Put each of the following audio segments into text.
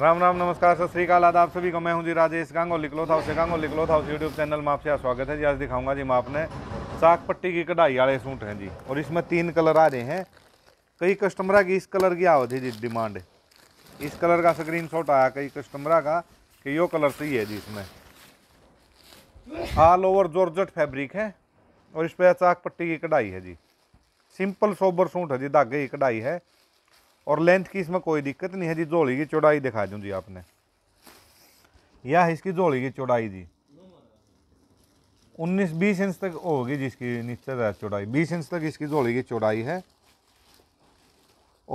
राम राम नमस्कार सत श्रीकाल आदाब सभी को मैं हूं जी राजेश गांगो लिखलो था उसे गांगो लिखलो था उस यूट्यूब चैनल में आपसे स्वागत है जी आज दिखाऊंगा जी मैं आपने साग पट्टी की कढ़ाई वाले सूट हैं जी और इसमें तीन कलर आ रहे हैं कई कस्टमर की इस कलर की आओ थी जी डिमांड इस कलर का स्क्रीन आया कई कस्टमर का कि यो कलर सही है जी इसमें ऑल ओवर जोरजट फैब्रिक है और इस पर चाक पट्टी की कढ़ाई है जी सिंपल सोबर सूट है जी धागे की कढ़ाई है और लेंथ की इसमें कोई दिक्कत नहीं है जी झोली की चौड़ाई दिखा दूँ जी आपने यह है इसकी झोली की चौड़ाई जी 19 20 इंच तक होगी जिसकी नीचे है चौड़ाई 20 इंच तक इसकी झोली की चौड़ाई है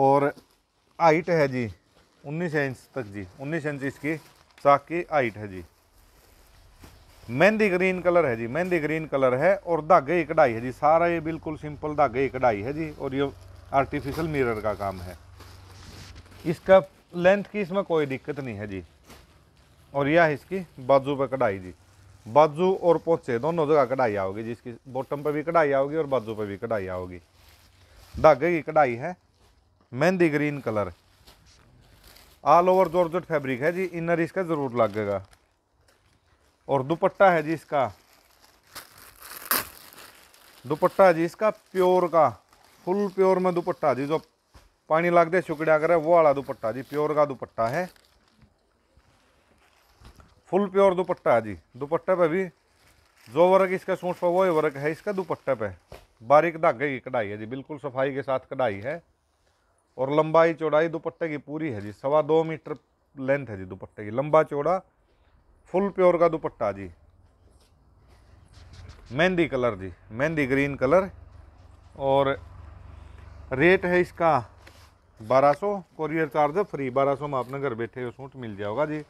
और हाइट है जी 19 इंच तक जी 19 इंच इसकी चाक की हाइट है जी मेहंदी ग्रीन कलर है जी मेहंदी ग्रीन कलर है और धागे की कढ़ाई है जी सारा ये बिल्कुल सिंपल धागे की कढ़ाई है जी और ये आर्टिफिशियल मिरर का काम है इसका लेंथ की इसमें कोई दिक्कत नहीं है जी और यह इसकी बाजू पर कढ़ाई जी बाजू और पोचे दोनों जगह कढ़ाई आओगी जिसकी बॉटम पर भी कढ़ाई आओगी और बाजू पर भी कढ़ाई आओगी धागे की कढ़ाई है mehndi green colour all over georgette fabric है जी इनर इसका ज़रूर लगेगा और दुपट्टा है जी इसका दुपट्टा है जी इसका प्योर का फुल प्योर में दुपट्टा जी जो पानी दे सुकड़ा करे वो वाला दुपट्टा जी प्योर का दुपट्टा है फुल प्योर दुपट्टा है जी दुपट्टे पे भी जो वर्क इसका सूट पर वो ही वर्क है इसका दुपट्टे पे बारीक धागे की कढ़ाई है जी बिल्कुल सफाई के साथ कढ़ाई है और लंबाई चौड़ाई दुपट्टे की पूरी है जी सवा दो मीटर लेंथ है जी दुपट्टे की लंबा चौड़ा फुल प्योर का दुपट्टा जी मेहंदी कलर जी मेहंदी ग्रीन कलर और रेट है इसका 1200 कोरियर चार्ज फ्री 1200 में अपने घर बैठे हुए सूट मिल जाओगा जी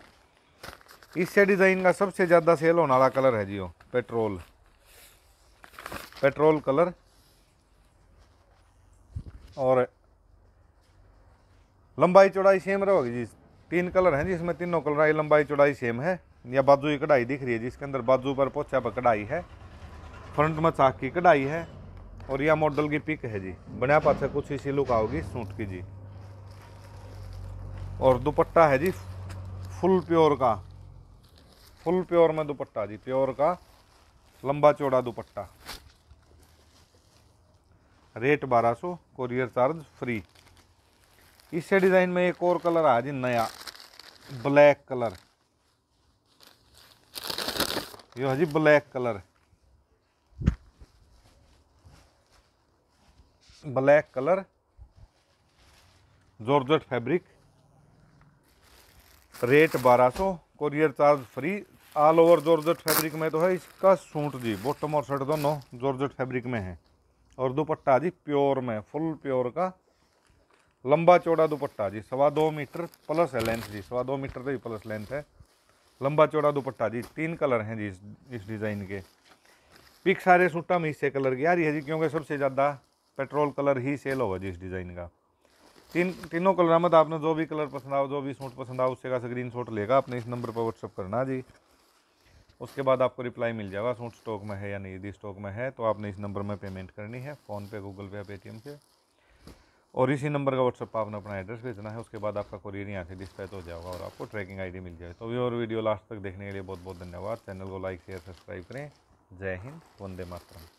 इससे डिज़ाइन का सबसे ज़्यादा सेल होने वाला कलर है जी वो पेट्रोल पेट्रोल कलर और लंबाई चौड़ाई सेम रहोगी जी तीन कलर हैं जी इसमें तीनों कलर आई लंबाई चौड़ाई सेम है या बाजू की कढ़ाई दिख रही है जिसके अंदर बाजू पर पोछा पर कढ़ाई है फ्रंट में चाक की कढ़ाई है और यह मॉडल की पिक है जी बनाया पाथे कुछ इसी लुक आओगी सूट की जी और दुपट्टा है जी फुल प्योर का फुल प्योर में दुपट्टा जी प्योर का लंबा चौड़ा dupatta rate 1200 courier charge free इससे डिज़ाइन में एक और कलर आया जी नया ब्लैक कलर यो है जी black colour black colour georgette fabric rate 1200 courier charge free all over georgette fabric में तो है इसका सूट जी बॉटम और शर्ट दोनों जॉर्जेट फैब्रिक में है और दुपट्टा जी प्योर में फुल प्योर का लंबा चौड़ा दुपट्टा जी सवा दो मीटर प्लस है लेंथ जी सवा दो मीटर से भी प्लस लेंथ है लंबा चौड़ा दुपट्टा जी तीन कलर हैं जी इस डिज़ाइन के पिक सारे सूटा में इससे कलर की आ रही है जी क्योंकि सबसे ज़्यादा पेट्रोल कलर ही सेल होगा जी इस डिज़ाइन का तीन तीनों कलर मत आपने जो भी कलर पसंद आओ जो भी सूट पसंद आओ उससे का स्क्रीन शॉट लेगा आपने इस नंबर पर व्हाट्सअप करना जी उसके बाद आपको रिप्लाई मिल जाएगा सूट स्टॉक में है या नहीं यदि स्टॉक में है तो आपने इस नंबर में पेमेंट करनी है फ़ोनपे गूगल पे पेटीएम से और इसी नंबर का व्हाट्सअप पर आपने अपना एड्रेस भेजना है उसके बाद आपका कुरियर यहाँ से डिस्पैच हो जाएगा और आपको ट्रैकिंग आई मिल जाएगी तो और वीडियो लास्ट तक देखने के लिए बहुत बहुत धन्यवाद चैनल को लाइक शेयर सब्सक्राइब करें जय हिंद वंदे मातरम